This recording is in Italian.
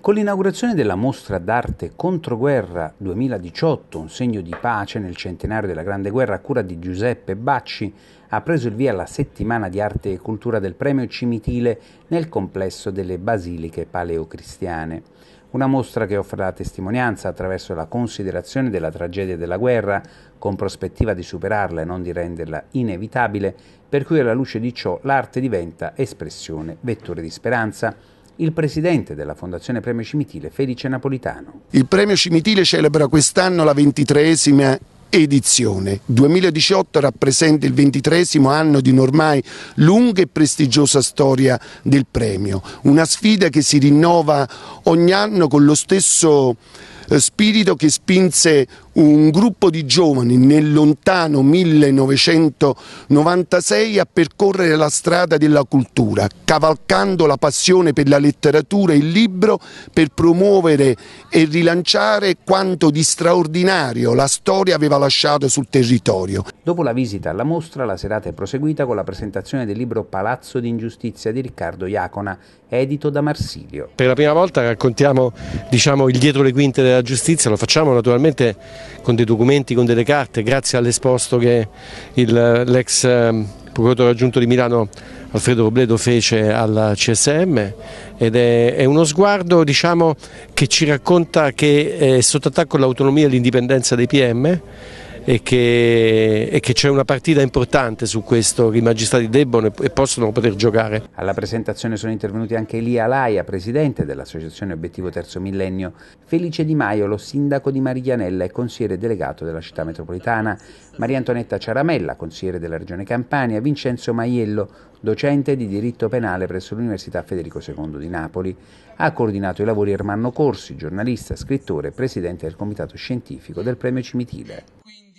Con l'inaugurazione della mostra d'arte Controguerra 2018, un segno di pace nel centenario della Grande Guerra a cura di Giuseppe Bacci, ha preso il via la settimana di arte e cultura del premio Cimitile nel complesso delle basiliche paleocristiane. Una mostra che offre la testimonianza attraverso la considerazione della tragedia della guerra, con prospettiva di superarla e non di renderla inevitabile, per cui alla luce di ciò l'arte diventa espressione, vettore di speranza il presidente della Fondazione Premio Cimitile, Felice Napolitano. Il Premio Cimitile celebra quest'anno la ventitresima edizione. 2018 rappresenta il ventitresimo anno di un'ormai lunga e prestigiosa storia del premio, una sfida che si rinnova ogni anno con lo stesso eh, spirito che spinse un gruppo di giovani nel lontano 1996 a percorrere la strada della cultura, cavalcando la passione per la letteratura e il libro per promuovere e rilanciare quanto di straordinario la storia aveva lasciato sul territorio. Dopo la visita alla mostra, la serata è proseguita con la presentazione del libro Palazzo d'Ingiustizia di Riccardo Iacona, edito da Marsilio. Per la prima volta raccontiamo diciamo, il dietro le quinte della giustizia, lo facciamo naturalmente con dei documenti, con delle carte, grazie all'esposto che l'ex ehm, procuratore aggiunto di Milano Alfredo Robledo fece alla CSM ed è, è uno sguardo diciamo, che ci racconta che è sotto attacco l'autonomia e l'indipendenza dei PM e che, c'è una partita importante su questo che i magistrati debbono e possono poter giocare. Alla presentazione sono intervenuti anche Elia Laia, presidente dell'associazione Obiettivo Terzo Millennio, Felice Di Maio, lo sindaco di Mariglianella e consigliere delegato della città metropolitana, Maria Antonetta Ciaramella, consigliere della regione Campania, Vincenzo Maiello, docente di diritto penale presso l'Università Federico II di Napoli. Ha coordinato i lavori Ermanno Corsi, giornalista, scrittore e presidente del comitato scientifico del premio Cimitile.